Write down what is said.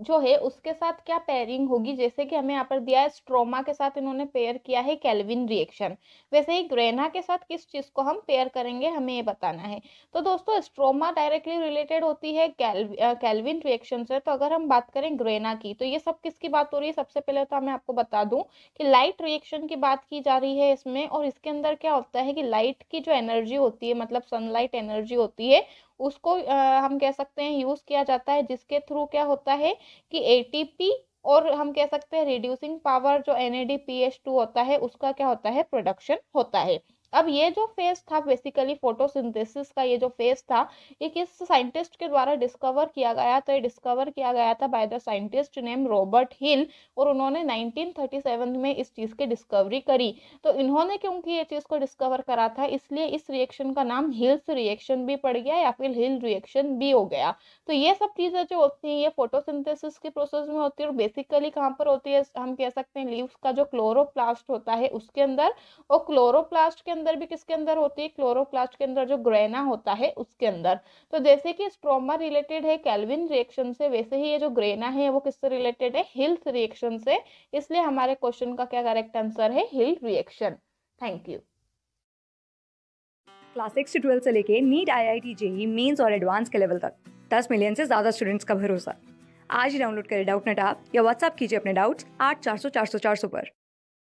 जो है उसके साथ क्या पेयरिंग होगी जैसे कि हमें यहाँ पर दिया है स्ट्रोमा के साथ इन्होंने पेयर किया है कैलविन रिएक्शन वैसे ही ग्रेना के साथ किस चीज़ को हम पेयर करेंगे हमें ये बताना है तो दोस्तों स्ट्रोमा डायरेक्टली रिलेटेड होती है कैलविन रिएक्शन से तो अगर हम बात करें ग्रेना की तो ये सब किसकी बात हो रही है सबसे पहले तो मैं आपको बता दूँ कि लाइट रिएक्शन की बात की जा रही है इसमें और इसके अंदर क्या होता है कि लाइट की जो एनर्जी होती है मतलब सनलाइट एनर्जी होती है उसको आ, हम कह सकते हैं यूज़ किया जाता है जिसके थ्रू क्या होता है कि ए और हम कह सकते हैं रिड्यूसिंग पावर जो N A D P H two होता है उसका क्या होता है प्रोडक्शन होता है अब ये जो फेज था बेसिकली फोटोसिंथेसिस का ये जो फेज था ये किस साइंटिस्ट के द्वारा डिस्कवर किया गया तो ये डिस्कवर किया गया था by the scientist name Robert Hill और उन्होंने 1937 में इस चीज़ की डिस्कवरी करी तो इन्होंने क्योंकि ये चीज़ को डिस्कवर करा था इसलिए इस रिएक्शन का नाम हिल्स रिएक्शन भी पड़ गया या फिर हिल रिएक्शन भी हो गया तो ये सब चीज़ें जो होती हैं ये फोटो के प्रोसेस में होती है और बेसिकली कहाँ पर होती है हम कह सकते हैं लीव्स का जो क्लोरोप्लास्ट होता है उसके अंदर और क्लोरोप्लास्ट के अंदर अंदर भी किसके अंदर होती है क्लोरोप्लास्ट के अंदर जो ग्रेना होता है उसके अंदर तो जैसे कि स्ट्रोमा रिलेटेड है कैलविन रिएक्शन से वैसे ही ये जो ग्रेना है वो किससे रिलेटेड है हिल्स रिएक्शन से इसलिए हमारे क्वेश्चन का क्या करेक्ट आंसर है Hill reaction thank you class six से ट्वेल्थ से लेके NEET I I T JEE mains और एडवांस के लेवल तक दस मिलियन से ज़्यादा स्टूडेंट्स का भरोसा आज ही डाउनलोड करें डाउट नेट आप या व्हाट्सअप कीजिए अपने डाउट्स आठ चार सौ चार सौ चार सौ पर